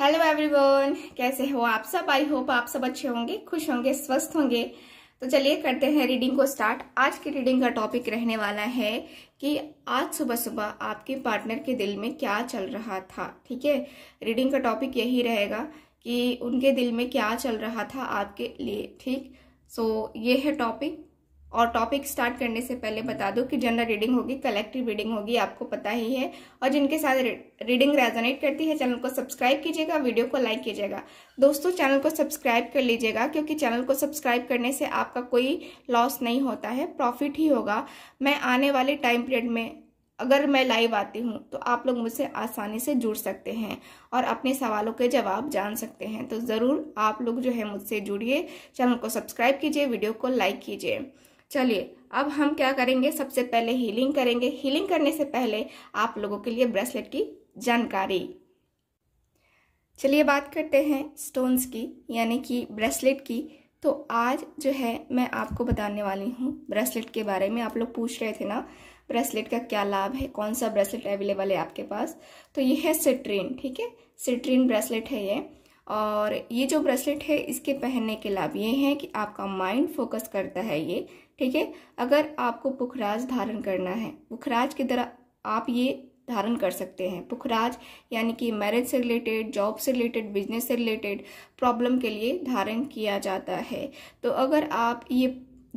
hello everyone कैसे हो आप सब आई होप आप सब अच्छे होंगे खुश होंगे स्वस्थ होंगे तो चलिए करते हैं रीडिंग को स्टार्ट आज की रीडिंग का टॉपिक रहने वाला है कि आज सुबह सुबह आपके पार्टनर के दिल में क्या चल रहा था ठीक है रीडिंग का टॉपिक यही रहेगा कि उनके दिल में क्या चल रहा था आपके लिए ठीक सो so, ये है टॉपिक और टॉपिक स्टार्ट करने से पहले बता दूं कि जनरल रीडिंग होगी कलेक्टिव रीडिंग होगी आपको पता ही है और जिनके साथ रीडिंग रेजोनेट करती है चैनल को सब्सक्राइब कीजिएगा वीडियो को लाइक कीजिएगा दोस्तों चैनल को सब्सक्राइब कर लीजिएगा क्योंकि चैनल को सब्सक्राइब करने से आपका कोई लॉस नहीं होता है प्रॉफिट ही होगा मैं आने वाले टाइम पीरियड में अगर मैं लाइव आती हूँ तो आप लोग मुझसे आसानी से जुड़ सकते हैं और अपने सवालों के जवाब जान सकते हैं तो ज़रूर आप लोग जो है मुझसे जुड़िए चैनल को सब्सक्राइब कीजिए वीडियो को लाइक कीजिए चलिए अब हम क्या करेंगे सबसे पहले हीलिंग करेंगे हीलिंग करने से पहले आप लोगों के लिए ब्रेसलेट की जानकारी चलिए बात करते हैं स्टोन्स की यानी कि ब्रेसलेट की तो आज जो है मैं आपको बताने वाली हूँ ब्रेसलेट के बारे में आप लोग पूछ रहे थे ना ब्रेसलेट का क्या लाभ है कौन सा ब्रेसलेट अवेलेबल है आपके पास तो ये है सिट्रीन ठीक है सिट्रीन ब्रेसलेट है ये और ये जो ब्रेसलेट है इसके पहनने के लाभ ये हैं कि आपका माइंड फोकस करता है ये ठीक है अगर आपको पुखराज धारण करना है पुखराज की तरह आप ये धारण कर सकते हैं पुखराज यानी कि मैरिज से रिलेटेड जॉब से रिलेटेड बिजनेस से रिलेटेड प्रॉब्लम के लिए धारण किया जाता है तो अगर आप ये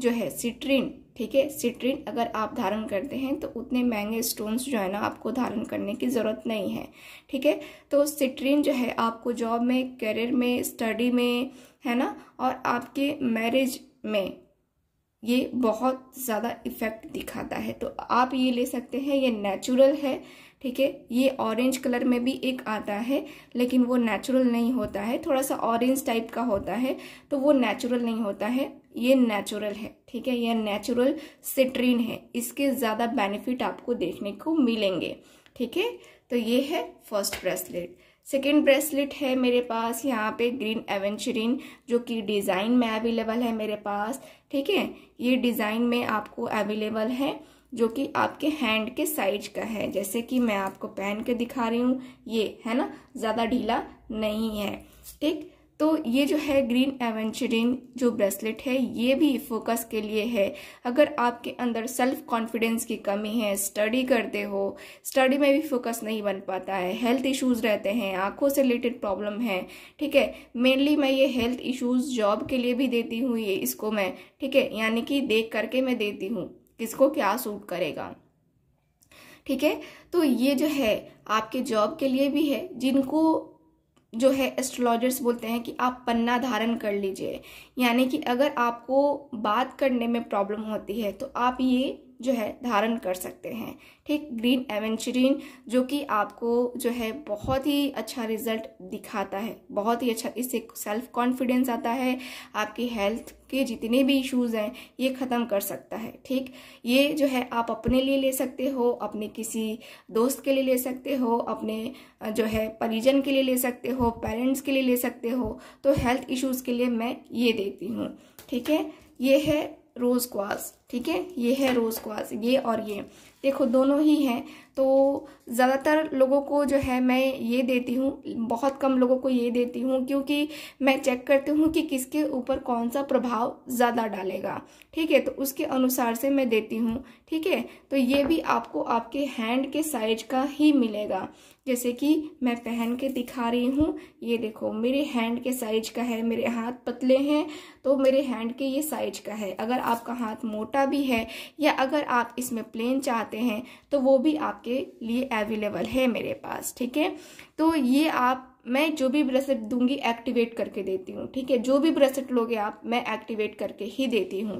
जो है सिट्रिन ठीक है सिट्रिन अगर आप धारण करते हैं तो उतने महंगे स्टोन्स जो है ना आपको धारण करने की ज़रूरत नहीं है ठीक है तो सिट्रिन जो है आपको जॉब में करियर में स्टडी में है ना और आपके मैरिज में ये बहुत ज़्यादा इफ़ेक्ट दिखाता है तो आप ये ले सकते हैं ये नेचुरल है ठीक है ये ऑरेंज कलर में भी एक आता है लेकिन वो नेचुरल नहीं होता है थोड़ा सा ऑरेंज टाइप का होता है तो वो नेचुरल नहीं होता है ये नेचुरल है ठीक है यह नेचुरल सिट्रीन है इसके ज़्यादा बेनिफिट आपको देखने को मिलेंगे ठीक है तो ये है फर्स्ट ब्रेसलेट सेकेंड ब्रेसलेट है मेरे पास यहाँ पे ग्रीन एवेंचरीन जो कि डिज़ाइन में अवेलेबल है मेरे पास ठीक है ये डिज़ाइन में आपको अवेलेबल है जो कि आपके हैंड के साइज का है जैसे कि मैं आपको पहन के दिखा रही हूँ ये है ना ज़्यादा ढीला नहीं है ठीक तो ये जो है ग्रीन एवेंचरिन जो ब्रेसलेट है ये भी फोकस के लिए है अगर आपके अंदर सेल्फ कॉन्फिडेंस की कमी है स्टडी करते हो स्टडी में भी फोकस नहीं बन पाता है हेल्थ इश्यूज रहते हैं आंखों से रिलेटेड प्रॉब्लम है ठीक है मेनली मैं ये हेल्थ इश्यूज जॉब के लिए भी देती हूँ ये इसको मैं ठीक है यानी कि देख करके मैं देती हूँ किसको क्या सूट करेगा ठीक है तो ये जो है आपके जॉब के लिए भी है जिनको जो है एस्ट्रोलॉजर्स बोलते हैं कि आप पन्ना धारण कर लीजिए यानी कि अगर आपको बात करने में प्रॉब्लम होती है तो आप ये जो है धारण कर सकते हैं ठीक ग्रीन एवेंचरीन जो कि आपको जो है बहुत ही अच्छा रिजल्ट दिखाता है बहुत ही अच्छा इससे सेल्फ कॉन्फिडेंस आता है आपकी हेल्थ के जितने भी इश्यूज़ हैं ये ख़त्म कर सकता है ठीक ये जो है आप अपने लिए ले सकते हो अपने किसी दोस्त के लिए ले सकते हो अपने जो है परिजन के लिए ले सकते हो पेरेंट्स के लिए ले सकते हो तो हेल्थ इश्यूज़ के लिए मैं ये देती हूँ ठीक है ये है रोज़ क्वास ठीक है ये है रोज़ क्वास ये और ये देखो दोनों ही हैं तो ज़्यादातर लोगों को जो है मैं ये देती हूँ बहुत कम लोगों को ये देती हूँ क्योंकि मैं चेक करती हूँ कि किसके ऊपर कौन सा प्रभाव ज़्यादा डालेगा ठीक है तो उसके अनुसार से मैं देती हूँ ठीक है तो ये भी आपको आपके हैंड के साइज का ही मिलेगा जैसे कि मैं पहन के दिखा रही हूँ ये देखो मेरे हैंड के साइज का है मेरे हाथ पतले हैं तो मेरे हैंड के ये साइज का है अगर आपका हाथ मोटा भी है या अगर आप इसमें प्लेन चाहते हैं तो वो भी आप आपके लिए अवेलेबल है मेरे पास ठीक है तो ये आप मैं जो भी ब्रेसलेट दूंगी एक्टिवेट करके देती हूँ ठीक है जो भी ब्रेसलेट लोगे आप मैं एक्टिवेट करके ही देती हूँ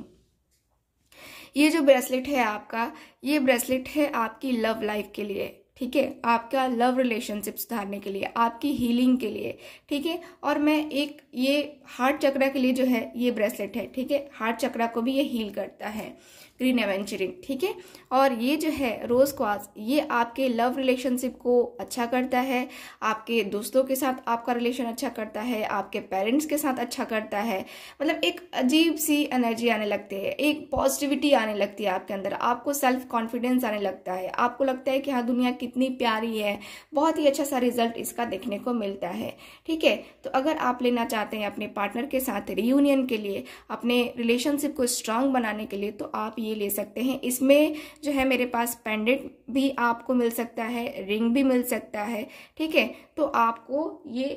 ये जो ब्रेसलेट है आपका ये ब्रेसलेट है आपकी लव लाइफ के लिए ठीक है आपका लव रिलेशनशिप सुधारने के लिए आपकी हीलिंग के लिए ठीक है और मैं एक ये हार्ट चक्रा के लिए जो है ये ब्रेसलेट है ठीक है हार्ट चक्रा को भी ये हील करता है ग्रीन ठीक है और ये जो है रोज़ क्वास ये आपके लव रिलेशनशिप को अच्छा करता है आपके दोस्तों के साथ आपका रिलेशन अच्छा करता है आपके पेरेंट्स के साथ अच्छा करता है मतलब एक अजीब सी एनर्जी आने लगती है एक पॉजिटिविटी आने लगती है आपके अंदर आपको सेल्फ कॉन्फिडेंस आने लगता है आपको लगता है कि हाँ दुनिया कितनी प्यारी है बहुत ही अच्छा सा रिजल्ट इसका देखने को मिलता है ठीक है तो अगर आप लेना चाहते हैं अपने पार्टनर के साथ रियूनियन के लिए अपने रिलेशनशिप को स्ट्रांग बनाने के लिए तो आप ये ये ले सकते हैं इसमें जो है मेरे पास पेंडेंट भी आपको मिल सकता है रिंग भी मिल सकता है ठीक है तो आपको ये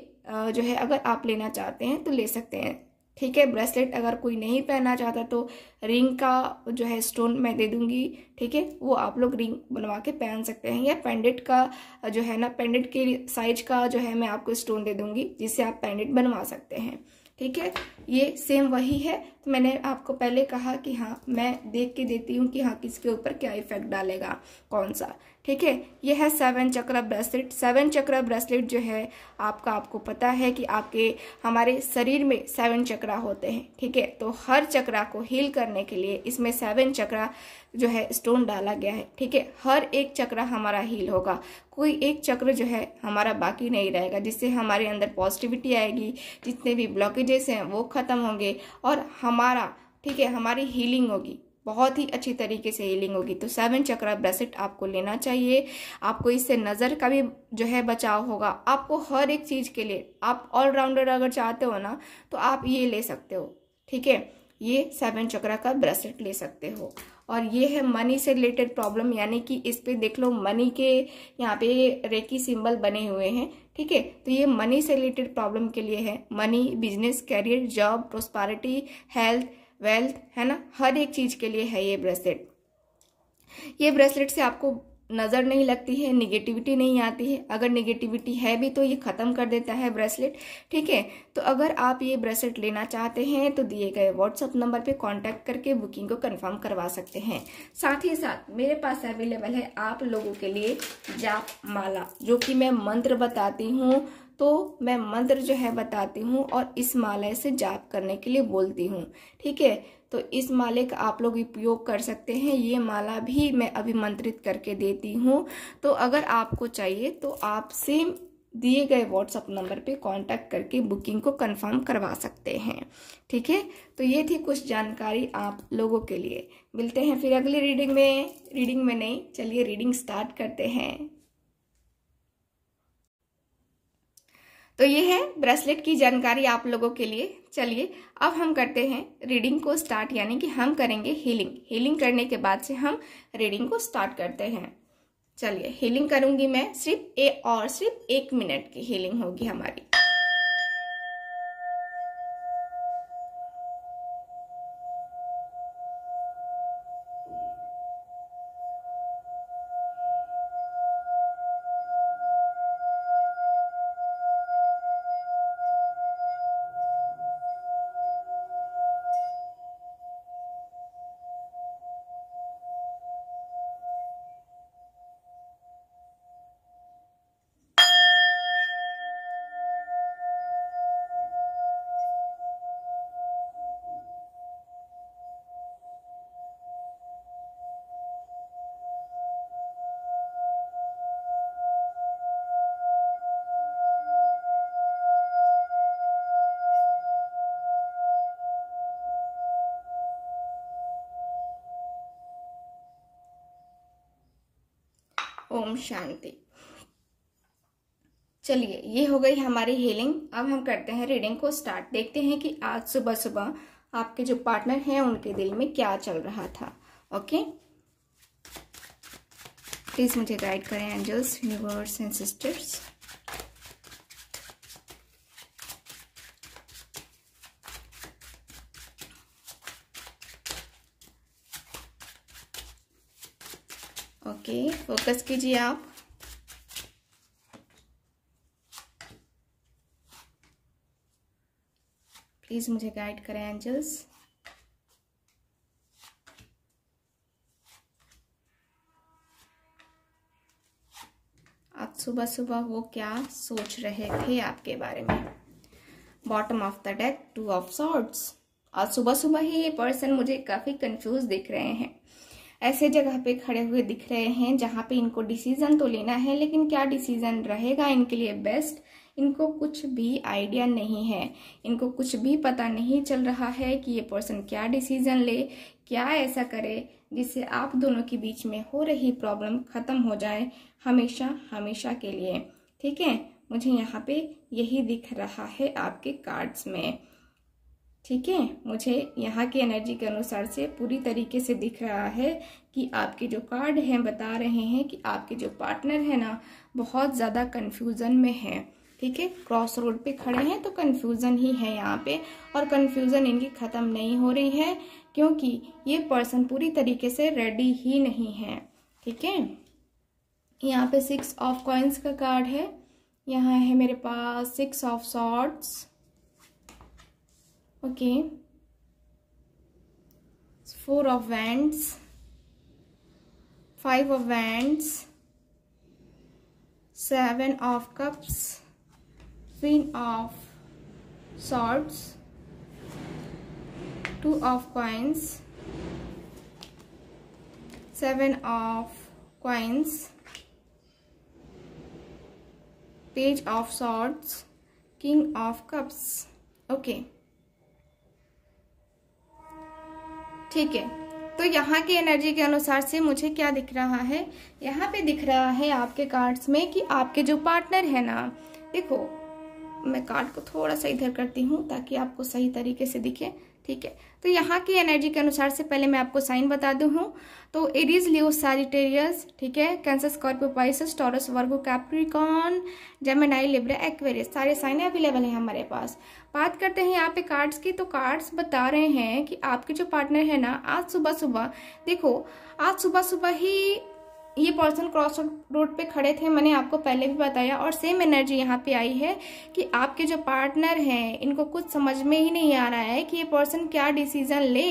जो है अगर आप लेना चाहते हैं तो ले सकते हैं ठीक है ब्रेसलेट अगर कोई नहीं पहनना चाहता तो रिंग का जो है स्टोन मैं दे दूंगी ठीक है वो आप लोग रिंग बनवा के पहन सकते हैं या पेंडेंट का जो है ना पेंडेंट के साइज का जो है मैं आपको स्टोन दे दूंगी जिससे आप पेंडेंट बनवा सकते हैं ठीक है ये सेम वही है तो मैंने आपको पहले कहा कि हाँ मैं देख के देती हूँ कि हाँ किसके ऊपर क्या इफेक्ट डालेगा कौन सा ठीक है ये है सेवन चक्र ब्रेसलेट सेवन चक्र ब्रेसलेट जो है आपका आपको पता है कि आपके हमारे शरीर में सेवन चक्रा होते हैं ठीक है तो हर चक्रा को हील करने के लिए इसमें सेवन चक्रा जो है स्टोन डाला गया है ठीक है हर एक चक्रा हमारा हील होगा कोई एक चक्र जो है हमारा बाकी नहीं रहेगा जिससे हमारे अंदर पॉजिटिविटी आएगी जितने भी ब्लॉकेजेस हैं वो ख़त्म होंगे और हमारा ठीक है हमारी हीलिंग होगी बहुत ही अच्छी तरीके से हीलिंग होगी तो सेवन चक्रा ब्रेसलेट आपको लेना चाहिए आपको इससे नज़र का भी जो है बचाव होगा आपको हर एक चीज़ के लिए आप ऑलराउंडर अगर चाहते हो ना तो आप ये ले सकते हो ठीक है ये सेवन चक्रा का ब्रेसलेट ले सकते हो और ये है मनी से रिलेटेड प्रॉब्लम यानी कि इस पर देख लो मनी के यहाँ पे रेकी सिंबल बने हुए हैं ठीक है तो ये मनी से रिलेटेड प्रॉब्लम के लिए है money business career job prosperity health wealth है ना हर एक चीज़ के लिए है ये ब्रेसलेट ये ब्रेसलेट से आपको नज़र नहीं लगती है निगेटिविटी नहीं आती है अगर निगेटिविटी है भी तो ये ख़त्म कर देता है ब्रेसलेट ठीक है तो अगर आप ये ब्रेसलेट लेना चाहते हैं तो दिए गए व्हाट्सअप नंबर पे कांटेक्ट करके बुकिंग को कंफर्म करवा सकते हैं साथ ही साथ मेरे पास अवेलेबल है आप लोगों के लिए जाप माला जो कि मैं मंत्र बताती हूँ तो मैं मंत्र जो है बताती हूँ और इस माला से जाप करने के लिए बोलती हूँ ठीक है तो इस माले का आप लोग उपयोग कर सकते हैं ये माला भी मैं अभिमंत्रित करके देती हूँ तो अगर आपको चाहिए तो आप सेम दिए गए व्हाट्सअप नंबर पे कांटेक्ट करके बुकिंग को कंफर्म करवा सकते हैं ठीक है तो ये थी कुछ जानकारी आप लोगों के लिए मिलते हैं फिर अगली रीडिंग में रीडिंग में नहीं चलिए रीडिंग स्टार्ट करते हैं तो ये है ब्रेसलेट की जानकारी आप लोगों के लिए चलिए अब हम करते हैं रीडिंग को स्टार्ट यानी कि हम करेंगे हीलिंग हीलिंग करने के बाद से हम रीडिंग को स्टार्ट करते हैं चलिए हीलिंग करूंगी मैं सिर्फ ए और सिर्फ एक मिनट की हीलिंग होगी हमारी ओम शांति चलिए ये हो गई हमारी हीलिंग अब हम करते हैं रीडिंग को स्टार्ट देखते हैं कि आज सुबह सुबह आपके जो पार्टनर हैं उनके दिल में क्या चल रहा था ओके प्लीज़ मुझे गाइड करें angels universe and sisters okay focus कीजिए आप प्लीज़ मुझे गाइड करें एंजल्स आज सुबह सुबह वो क्या सोच रहे थे आपके बारे में bottom of the deck two of swords आज सुबह सुबह ही ये पर्सन मुझे काफ़ी कंफ्यूज दिख रहे हैं ऐसे जगह पे खड़े हुए दिख रहे हैं जहाँ पे इनको डिसीजन तो लेना है लेकिन क्या डिसीजन रहेगा इनके लिए बेस्ट इनको कुछ भी आइडिया नहीं है इनको कुछ भी पता नहीं चल रहा है कि ये पर्सन क्या डिसीजन ले क्या ऐसा करे जिससे आप दोनों के बीच में हो रही प्रॉब्लम ख़त्म हो जाए हमेशा हमेशा के लिए ठीक है मुझे यहाँ पे यही दिख रहा है आपके कार्ड्स में ठीक है मुझे यहाँ की एनर्जी के अनुसार से पूरी तरीके से दिख रहा है कि आपके जो कार्ड हैं बता रहे हैं कि आपके जो पार्टनर है ना बहुत ज़्यादा कन्फ्यूज़न में है ठीक है क्रॉस रोड पे खड़े हैं तो कन्फ्यूज़न ही है यहाँ पे और कन्फ्यूज़न इनकी ख़त्म नहीं हो रही है क्योंकि ये पर्सन पूरी तरीके से रेडी ही नहीं है ठीक है यहाँ पे सिक्स ऑफ कॉइन्स का कार्ड है यहाँ है मेरे पास six of swords okay it's four of wands five of wands seven of cups queen of swords two of coins seven of coins page of swords king of cups okay ठीक है तो यहाँ की एनर्जी के अनुसार से मुझे क्या दिख रहा है यहाँ पे दिख रहा है आपके कार्ड्स में कि आपके जो पार्टनर है ना देखो मैं कार्ड को थोड़ा सा इधर करती हूँ ताकि आपको सही तरीके से दिखे ठीक है तो यहाँ की एनर्जी के अनुसार से पहले मैं आपको साइन बता दूँ हूँ तो इज लियो सैजिटेरियस ठीक है Cancer Scorpio Pisces Taurus Virgo Capricorn Gemini Libra Aquarius सारे साइन अवेलेबल हैं हमारे पास बात करते हैं यहाँ पे कार्ड्स की तो कार्ड्स बता रहे हैं कि आपके जो पार्टनर है ना आज सुबह सुबह देखो आज सुबह सुबह ही ये पर्सन क्रॉस रोड पे खड़े थे मैंने आपको पहले भी बताया और सेम एनर्जी यहाँ पे आई है कि आपके जो पार्टनर हैं इनको कुछ समझ में ही नहीं आ रहा है कि ये पर्सन क्या डिसीजन ले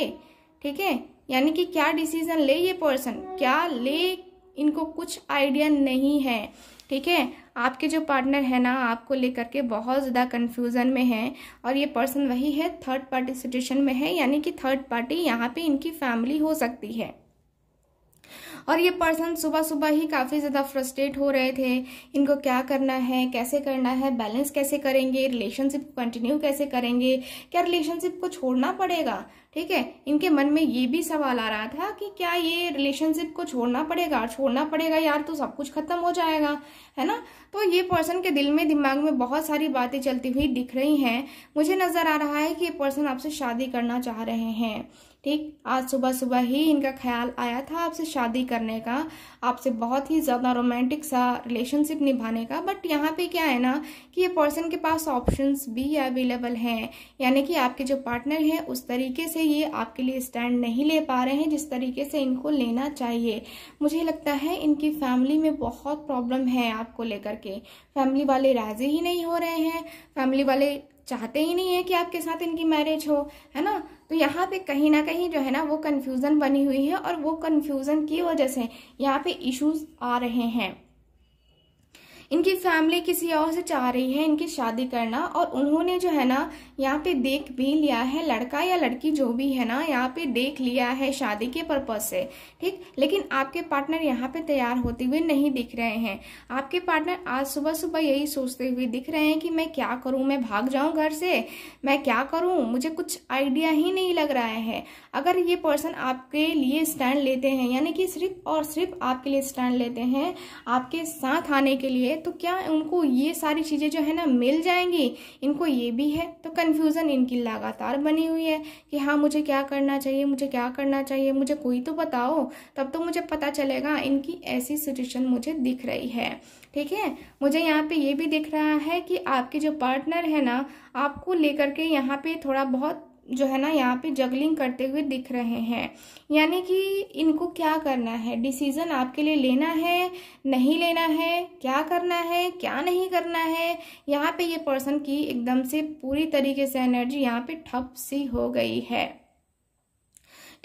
ठीक है यानी कि क्या डिसीजन ले ये पर्सन क्या ले इनको कुछ आइडिया नहीं है ठीक है आपके जो पार्टनर है ना आपको लेकर के बहुत ज़्यादा कन्फ्यूज़न में है और ये पर्सन वही है थर्ड पार्टी सिचुएशन में है यानी कि थर्ड पार्टी यहाँ पे इनकी फैमिली हो सकती है और ये पर्सन सुबह सुबह ही काफ़ी ज़्यादा फ्रस्ट्रेट हो रहे थे इनको क्या करना है कैसे करना है बैलेंस कैसे करेंगे रिलेशनशिप कंटिन्यू कैसे करेंगे क्या रिलेशनशिप को छोड़ना पड़ेगा ठीक है इनके मन में ये भी सवाल आ रहा था कि क्या ये रिलेशनशिप को छोड़ना पड़ेगा छोड़ना पड़ेगा यार तो सब कुछ खत्म हो जाएगा है ना तो ये पर्सन के दिल में दिमाग में बहुत सारी बातें चलती हुई दिख रही हैं मुझे नज़र आ रहा है कि ये पर्सन आपसे शादी करना चाह रहे हैं ठीक आज सुबह सुबह ही इनका ख्याल आया था आपसे शादी करने का आपसे बहुत ही ज़्यादा रोमांटिक सा रिलेशनशिप निभाने का बट यहाँ पे क्या है ना कि ये पर्सन के पास ऑप्शंस भी अवेलेबल हैं यानी कि आपके जो पार्टनर हैं उस तरीके से ये आपके लिए स्टैंड नहीं ले पा रहे हैं जिस तरीके से इनको लेना चाहिए मुझे लगता है इनकी फैमिली में बहुत प्रॉब्लम है आपको लेकर के फैमिली वाले राजी ही नहीं हो रहे हैं फैमिली वाले चाहते ही नहीं है कि आपके साथ इनकी मैरिज हो है ना तो यहाँ पे कहीं ना कहीं जो है ना वो कन्फ्यूज़न बनी हुई है और वो कन्फ्यूज़न की वजह से यहाँ पे इश्यूज आ रहे हैं इनकी फैमिली किसी और से चाह रही है इनकी शादी करना और उन्होंने जो है ना यहाँ पे देख भी लिया है लड़का या लड़की जो भी है ना यहाँ पे देख लिया है शादी के पर्पज से ठीक लेकिन आपके पार्टनर यहाँ पे तैयार होते हुए नहीं दिख रहे हैं आपके पार्टनर आज सुबह सुबह यही सोचते हुए दिख रहे हैं कि मैं क्या करूँ मैं भाग जाऊँ घर से मैं क्या करूँ मुझे कुछ आइडिया ही नहीं लग रहा है अगर ये पर्सन आपके लिए स्टैंड लेते हैं यानी कि सिर्फ और सिर्फ आपके लिए स्टैंड लेते हैं आपके साथ आने के लिए तो क्या उनको ये सारी चीज़ें जो है ना मिल जाएंगी इनको ये भी है तो कन्फ्यूज़न इनकी लगातार बनी हुई है कि हाँ मुझे क्या करना चाहिए मुझे क्या करना चाहिए मुझे कोई तो बताओ तब तो मुझे पता चलेगा इनकी ऐसी सिचुएशन मुझे दिख रही है ठीक है मुझे यहाँ पे ये भी दिख रहा है कि आपके जो पार्टनर है ना आपको लेकर के यहाँ पे थोड़ा बहुत जो है ना यहाँ पे जगलिंग करते हुए दिख रहे हैं यानी कि इनको क्या करना है डिसीज़न आपके लिए लेना है नहीं लेना है क्या करना है क्या नहीं करना है यहाँ पे ये पर्सन की एकदम से पूरी तरीके से एनर्जी यहाँ पे ठप सी हो गई है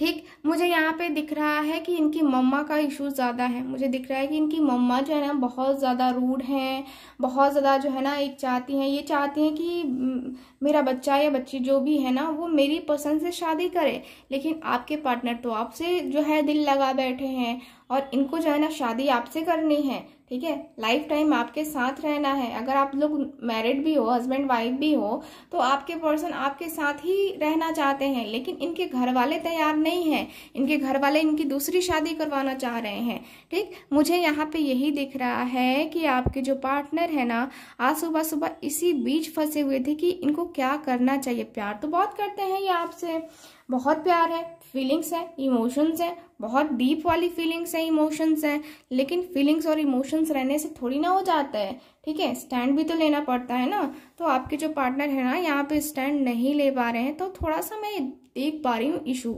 ठीक मुझे यहाँ पे दिख रहा है कि इनकी मम्मा का इशू ज़्यादा है मुझे दिख रहा है कि इनकी मम्मा जो है ना बहुत ज़्यादा रूड हैं बहुत ज़्यादा जो है ना एक चाहती हैं ये चाहती हैं कि मेरा बच्चा या बच्ची जो भी है ना वो मेरी पसंद से शादी करे लेकिन आपके पार्टनर तो आपसे जो है दिल लगा बैठे हैं और इनको जो है ना शादी आपसे करनी है ठीक है लाइफ टाइम आपके साथ रहना है अगर आप लोग मैरिड भी हो हस्बैंड वाइफ भी हो तो आपके पर्सन आपके साथ ही रहना चाहते हैं लेकिन इनके घर वाले तैयार नहीं हैं इनके घर वाले इनकी दूसरी शादी करवाना चाह रहे हैं ठीक मुझे यहाँ पे यही दिख रहा है कि आपके जो पार्टनर है ना आज सुबह सुबह इसी बीच फंसे हुए थे कि इनको क्या करना चाहिए प्यार तो बहुत करते हैं ये आपसे बहुत प्यार है फीलिंग्स है इमोशंस हैं बहुत डीप वाली फीलिंग्स हैं इमोशंस हैं लेकिन फीलिंग्स और इमोशंस रहने से थोड़ी ना हो जाता है ठीक है स्टैंड भी तो लेना पड़ता है ना तो आपके जो पार्टनर है ना यहाँ पे स्टैंड नहीं ले पा रहे हैं तो थोड़ा सा मैं देख पा रही हूँ इशू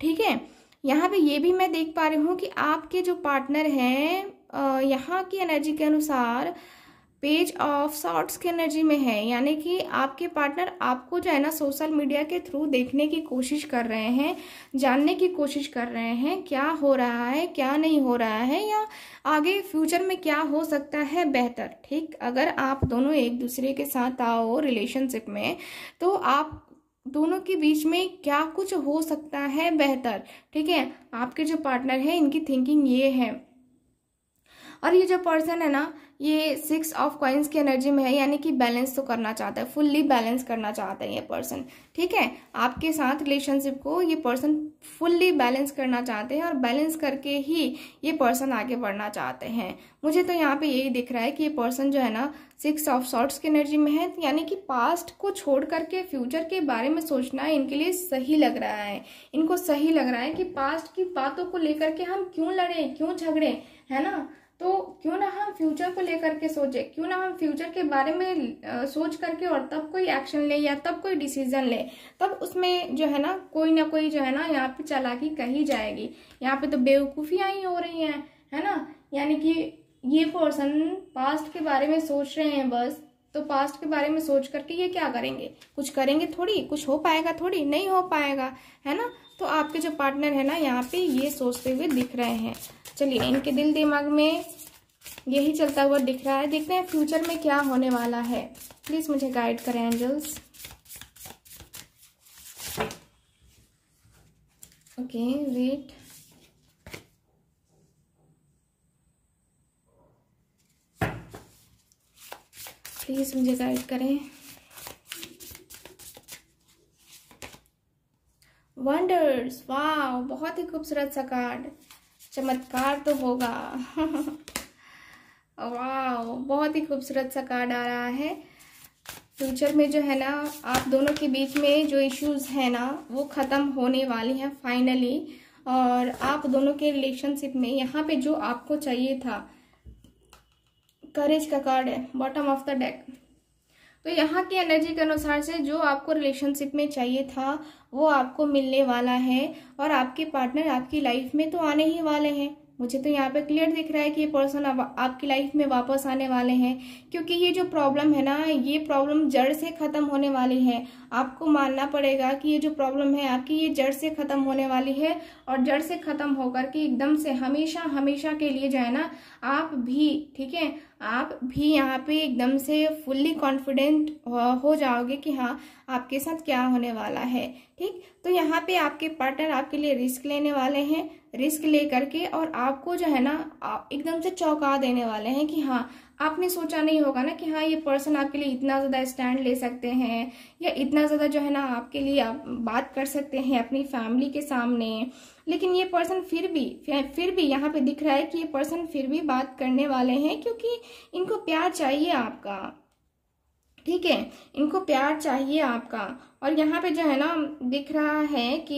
ठीक है यहाँ पे ये भी मैं देख पा रही हूँ कि आपके जो पार्टनर हैं यहाँ की एनर्जी के अनुसार पेज ऑफ शॉर्ट्स के एनर्जी में है यानी कि आपके पार्टनर आपको जो है ना सोशल मीडिया के थ्रू देखने की कोशिश कर रहे हैं जानने की कोशिश कर रहे हैं क्या हो रहा है क्या नहीं हो रहा है या आगे फ्यूचर में क्या हो सकता है बेहतर ठीक अगर आप दोनों एक दूसरे के साथ आओ रिलेशनशिप में तो आप दोनों के बीच में क्या कुछ हो सकता है बेहतर ठीक है आपके जो पार्टनर है इनकी थिंकिंग ये है और ये जो पर्सन है ना ये सिक्स ऑफ कॉइन्स की एनर्जी में है यानी कि बैलेंस तो करना चाहता है फुल्ली बैलेंस करना चाहता है ये पर्सन ठीक है आपके साथ रिलेशनशिप को ये पर्सन फुल्ली बैलेंस करना चाहते हैं और बैलेंस करके ही ये पर्सन आगे बढ़ना चाहते हैं मुझे तो यहाँ पे यही दिख रहा है कि ये पर्सन जो है ना सिक्स ऑफ शॉर्ट्स की एनर्जी में है यानी कि पास्ट को छोड़ करके फ्यूचर के बारे में सोचना इनके लिए सही लग रहा है इनको सही लग रहा है कि पास्ट की बातों को लेकर के हम क्यों लड़ें क्यों झगड़ें है ना तो क्यों ना हम फ्यूचर को लेकर के सोचे क्यों ना हम फ्यूचर के बारे में सोच करके और तब कोई एक्शन ले या तब कोई डिसीजन ले तब उसमें जो है ना कोई ना कोई जो है ना यहाँ पे चलाकी कही जाएगी यहाँ पे तो बेवकूफिया ही हो रही हैं है ना यानी कि ये पर्सन पास्ट के बारे में सोच रहे हैं बस तो पास्ट के बारे में सोच करके ये क्या करेंगे कुछ करेंगे थोड़ी कुछ हो पाएगा थोड़ी नहीं हो पाएगा है ना तो आपके जो पार्टनर है ना यहाँ पे ये सोचते हुए दिख रहे हैं चलिए इनके दिल दिमाग में यही चलता हुआ दिख रहा है देखते हैं फ्यूचर में क्या होने वाला है प्लीज़ मुझे गाइड करें एंजल्स ओके वेट प्लीज़ मुझे गाइड करें वंडर्स वाह बहुत ही खूबसूरत सा कार्ड चमत्कार तो होगा वाह बहुत ही खूबसूरत सा कार्ड आ रहा है फ्यूचर में जो है ना आप दोनों के बीच में जो इश्यूज है ना वो ख़त्म होने वाले हैं फाइनली और आप दोनों के रिलेशनशिप में यहाँ पे जो आपको चाहिए था करेज का कार्ड है बॉटम ऑफ द डेक तो यहाँ की एनर्जी के अनुसार से जो आपको रिलेशनशिप में चाहिए था वो आपको मिलने वाला है और आपके पार्टनर आपकी लाइफ में तो आने ही वाले हैं मुझे तो यहाँ पे क्लियर दिख रहा है कि ये पर्सन आपकी लाइफ में वापस आने वाले हैं क्योंकि ये जो प्रॉब्लम है ना ये प्रॉब्लम जड़ से ख़त्म होने वाली है आपको मानना पड़ेगा कि ये जो प्रॉब्लम है आपकी ये जड़ से ख़त्म होने वाली है और जड़ से ख़त्म होकर के एकदम से हमेशा हमेशा के लिए जो है ना आप भी ठीक है आप भी यहाँ पे एकदम से फुल्ली कॉन्फिडेंट हो जाओगे कि हाँ आपके साथ क्या होने वाला है ठीक तो यहाँ पे आपके पार्टनर आपके लिए रिस्क लेने वाले हैं रिस्क ले करके और आपको जो है ना एकदम से चौंका देने वाले हैं कि हाँ आपने सोचा नहीं होगा ना कि हाँ ये पर्सन आपके लिए इतना ज़्यादा स्टैंड ले सकते हैं या इतना ज़्यादा जो है ना आपके लिए आप बात कर सकते हैं अपनी फैमिली के सामने लेकिन ये पर्सन फिर भी फिर भी यहाँ पे दिख रहा है कि ये पर्सन फिर भी बात करने वाले हैं क्योंकि इनको प्यार चाहिए आपका ठीक है इनको प्यार चाहिए आपका और यहाँ पे जो है ना दिख रहा है कि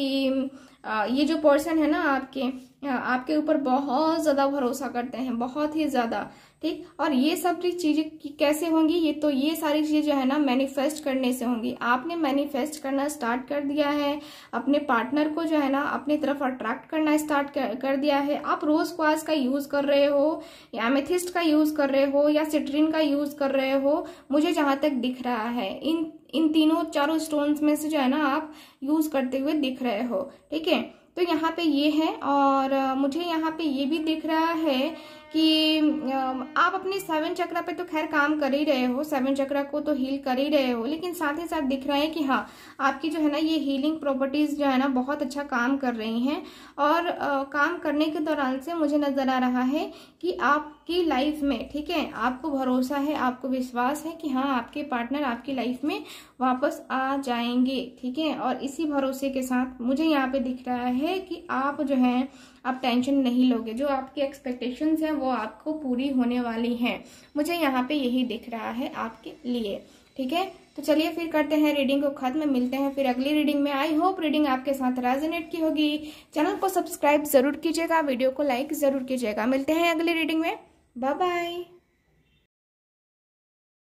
ये जो पर्सन है ना आपके आपके ऊपर बहुत ज़्यादा भरोसा करते हैं बहुत ही ज़्यादा ठीक और ये सब चीजें कैसे होंगी ये तो ये सारी चीजें जो है ना मैनिफेस्ट करने से होंगी आपने मैनिफेस्ट करना स्टार्ट कर दिया है अपने पार्टनर को जो है ना अपनी तरफ अट्रैक्ट करना स्टार्ट कर, कर दिया है आप रोज क्वास का यूज कर रहे हो या एमेथिस्ट का यूज कर रहे हो या सिट्रिन का यूज कर रहे हो मुझे जहां तक दिख रहा है इन इन तीनों चारों स्टोन्स में से जो है ना आप यूज करते हुए दिख रहे हो ठीक है तो यहाँ पे ये है और मुझे यहाँ पे ये भी दिख रहा है कि आप अपने सेवन चक्रा पे तो खैर काम कर ही रहे हो सेवन चक्रा को तो हील कर ही रहे हो लेकिन साथ ही साथ दिख रहा है कि हाँ आपकी जो है ना ये हीलिंग प्रॉपर्टीज जो है ना बहुत अच्छा काम कर रही हैं और आ, काम करने के दौरान से मुझे नजर आ रहा है कि आपकी लाइफ में ठीक है आपको भरोसा है आपको विश्वास है कि हाँ आपके पार्टनर आपकी लाइफ में वापस आ जाएंगे ठीक है और इसी भरोसे के साथ मुझे यहाँ पे दिख रहा है कि आप जो है आप टेंशन नहीं लोगे जो आपकी एक्सपेक्टेशंस हैं वो आपको पूरी होने वाली हैं मुझे यहाँ पे यही दिख रहा है आपके लिए ठीक है तो चलिए फिर करते हैं रीडिंग को खत्म मिलते हैं फिर अगली रीडिंग में आई होप रीडिंग आपके साथ रेजिनेट की होगी चैनल को सब्सक्राइब जरूर कीजिएगा वीडियो को लाइक जरूर कीजिएगा मिलते हैं अगली रीडिंग में बाय बाय